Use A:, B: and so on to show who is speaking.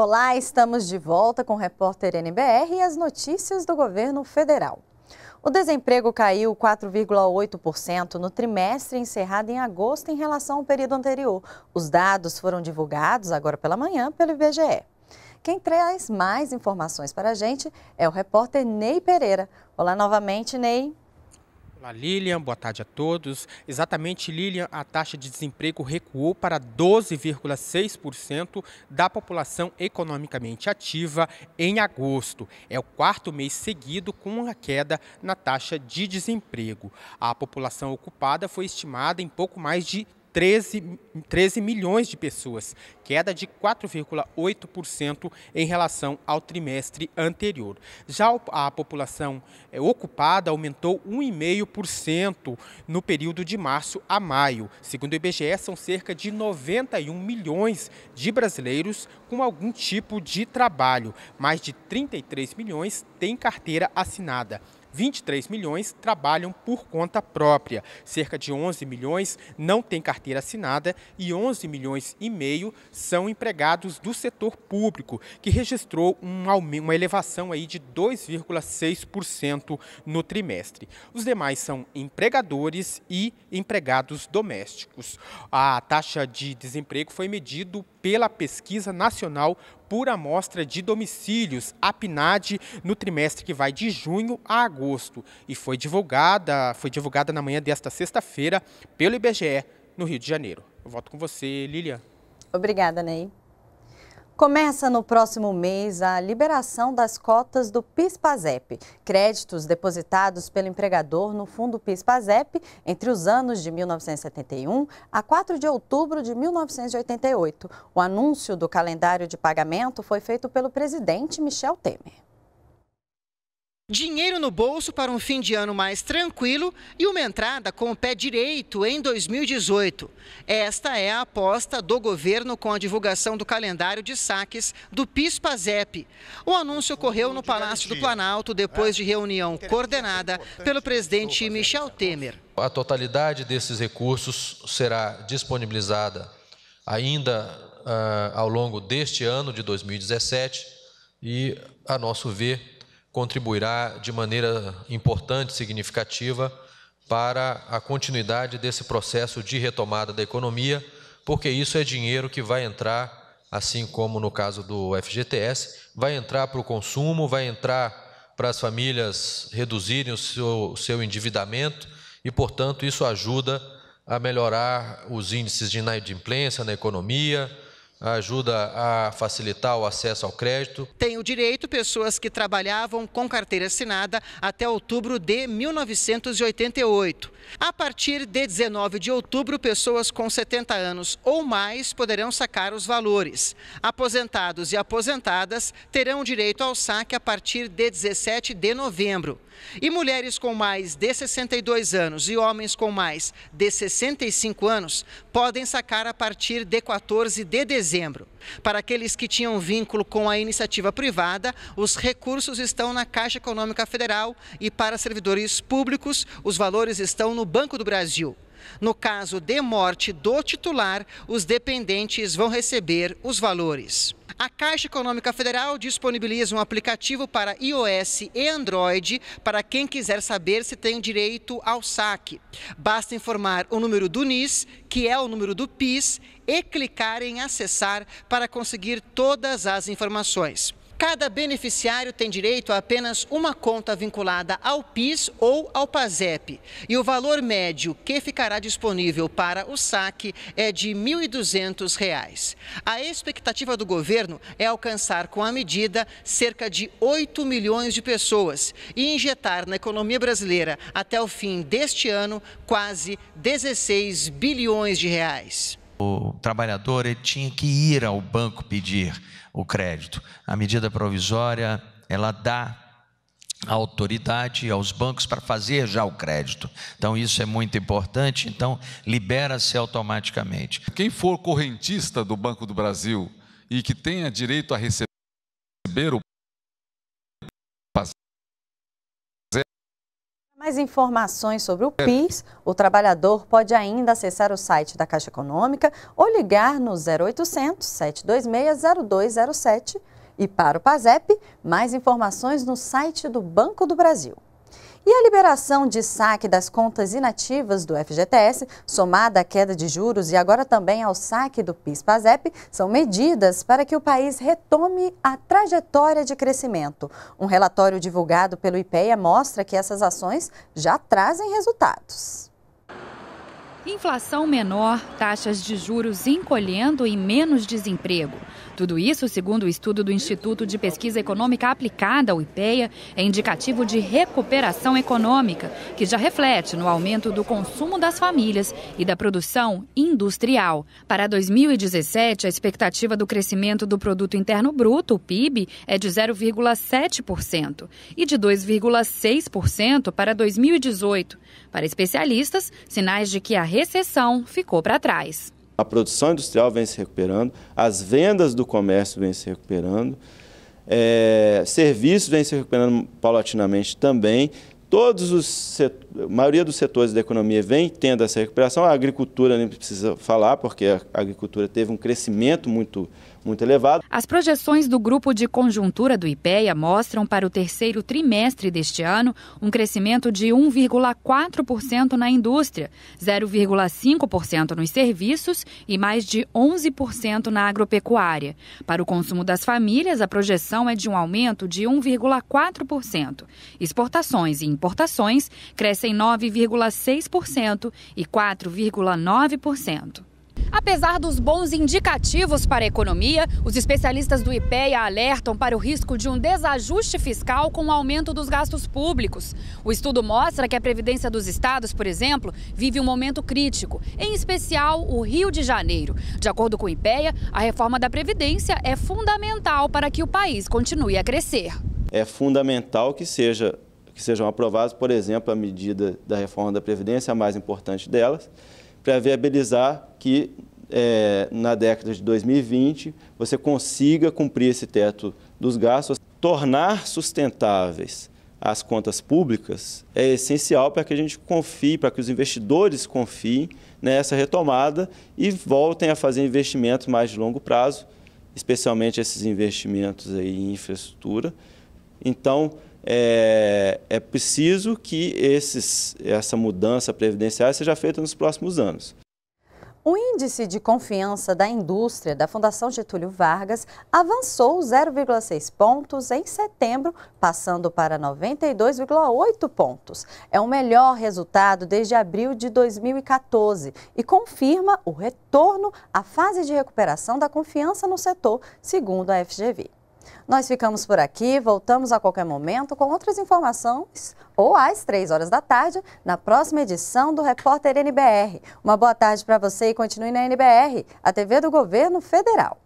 A: Olá, estamos de volta com o repórter NBR e as notícias do governo federal. O desemprego caiu 4,8% no trimestre encerrado em agosto em relação ao período anterior. Os dados foram divulgados agora pela manhã pelo IBGE. Quem traz mais informações para a gente é o repórter Ney Pereira. Olá novamente, Ney.
B: Olá, Lilian. Boa tarde a todos. Exatamente, Lilian, a taxa de desemprego recuou para 12,6% da população economicamente ativa em agosto. É o quarto mês seguido com uma queda na taxa de desemprego. A população ocupada foi estimada em pouco mais de 13, 13 milhões de pessoas, queda de 4,8% em relação ao trimestre anterior. Já a população eh, ocupada aumentou 1,5% no período de março a maio. Segundo o IBGE, são cerca de 91 milhões de brasileiros com algum tipo de trabalho. Mais de 33 milhões têm carteira assinada. 23 milhões trabalham por conta própria, cerca de 11 milhões não têm carteira assinada e 11 milhões e meio são empregados do setor público, que registrou uma elevação aí de 2,6% no trimestre. Os demais são empregadores e empregados domésticos. A taxa de desemprego foi medida pela Pesquisa Nacional por Amostra de Domicílios, a PNAD, no trimestre que vai de junho a agosto e foi divulgada, foi divulgada na manhã desta sexta-feira pelo IBGE no Rio de Janeiro. Eu volto com você, Lilian.
A: Obrigada, Ney. Começa no próximo mês a liberação das cotas do PIS-PASEP, créditos depositados pelo empregador no fundo PIS-PASEP entre os anos de 1971 a 4 de outubro de 1988. O anúncio do calendário de pagamento foi feito pelo presidente Michel
C: Temer. Dinheiro no bolso para um fim de ano mais tranquilo e uma entrada com o pé direito em 2018. Esta é a aposta do governo com a divulgação do calendário de saques do PIS-PASEP. O anúncio ocorreu no Palácio do Planalto depois de reunião coordenada pelo presidente Michel Temer.
B: A totalidade desses recursos será disponibilizada ainda uh, ao longo deste ano de 2017 e, a nosso ver, contribuirá de maneira importante, significativa, para a continuidade desse processo de retomada da economia, porque isso é dinheiro que vai entrar, assim como no caso do FGTS, vai entrar para o consumo, vai entrar para as famílias reduzirem o seu, seu endividamento e, portanto, isso ajuda a melhorar os índices de inadimplência na economia, ajuda a facilitar o acesso ao crédito.
C: Tem o direito pessoas que trabalhavam com carteira assinada até outubro de 1988. A partir de 19 de outubro, pessoas com 70 anos ou mais poderão sacar os valores. Aposentados e aposentadas terão direito ao saque a partir de 17 de novembro. E mulheres com mais de 62 anos e homens com mais de 65 anos podem sacar a partir de 14 de dezembro dezembro. Para aqueles que tinham vínculo com a iniciativa privada, os recursos estão na Caixa Econômica Federal e para servidores públicos, os valores estão no Banco do Brasil. No caso de morte do titular, os dependentes vão receber os valores. A Caixa Econômica Federal disponibiliza um aplicativo para iOS e Android para quem quiser saber se tem direito ao saque. Basta informar o número do NIS, que é o número do PIS, e clicar em acessar para conseguir todas as informações. Cada beneficiário tem direito a apenas uma conta vinculada ao PIS ou ao PASEP. E o valor médio que ficará disponível para o saque é de R$ 1.200. A expectativa do governo é alcançar com a medida cerca de 8 milhões de pessoas e injetar na economia brasileira até o fim deste ano quase 16 bilhões de reais o trabalhador ele tinha que ir ao banco pedir o crédito. A medida provisória ela dá autoridade aos bancos para fazer já o crédito. Então isso é muito importante, então libera-se automaticamente. Quem for correntista do Banco do Brasil e que tenha direito a receber o
A: Mais informações sobre o PIS, o trabalhador pode ainda acessar o site da Caixa Econômica ou ligar no 0800 726 0207 e para o PASEP, mais informações no site do Banco do Brasil. E a liberação de saque das contas inativas do FGTS, somada à queda de juros e agora também ao saque do PIS-PASEP, são medidas para que o país retome a trajetória de crescimento. Um relatório divulgado pelo IPEA mostra que essas ações já trazem resultados.
D: Inflação menor, taxas de juros encolhendo e menos desemprego. Tudo isso, segundo o estudo do Instituto de Pesquisa Econômica Aplicada, o IPEA, é indicativo de recuperação econômica, que já reflete no aumento do consumo das famílias e da produção industrial. Para 2017, a expectativa do crescimento do produto interno bruto, o PIB, é de 0,7% e de 2,6% para 2018. Para especialistas, sinais de que a recessão ficou para trás.
E: A produção industrial vem se recuperando, as vendas do comércio vêm se recuperando, é, serviços vêm se recuperando paulatinamente também. Todos os setores a maioria dos setores da economia vem tendo essa recuperação. A agricultura nem precisa falar, porque a agricultura teve um crescimento muito, muito elevado.
D: As projeções do grupo de conjuntura do IPEA mostram para o terceiro trimestre deste ano um crescimento de 1,4% na indústria, 0,5% nos serviços e mais de 11% na agropecuária. Para o consumo das famílias, a projeção é de um aumento de 1,4%. Exportações e importações crescem 9,6% e 4,9%. Apesar dos bons indicativos para a economia, os especialistas do IPEA alertam para o risco de um desajuste fiscal com o aumento dos gastos públicos. O estudo mostra que a Previdência dos Estados, por exemplo, vive um momento crítico, em especial o Rio de Janeiro. De acordo com o IPEA, a reforma da Previdência é fundamental para que o país continue a crescer.
E: É fundamental que seja que sejam aprovados, por exemplo, a medida da reforma da Previdência, a mais importante delas, para viabilizar que é, na década de 2020 você consiga cumprir esse teto dos gastos. Tornar sustentáveis as contas públicas é essencial para que a gente confie, para que os investidores confiem nessa retomada e voltem a fazer investimentos mais de longo prazo, especialmente esses investimentos aí em infraestrutura. Então, é, é preciso que esses, essa mudança previdenciária seja feita nos próximos anos.
A: O índice de confiança da indústria da Fundação Getúlio Vargas avançou 0,6 pontos em setembro, passando para 92,8 pontos. É o melhor resultado desde abril de 2014 e confirma o retorno à fase de recuperação da confiança no setor, segundo a FGV. Nós ficamos por aqui, voltamos a qualquer momento com outras informações ou às três horas da tarde na próxima edição do Repórter NBR. Uma boa tarde para você e continue na NBR, a TV do Governo Federal.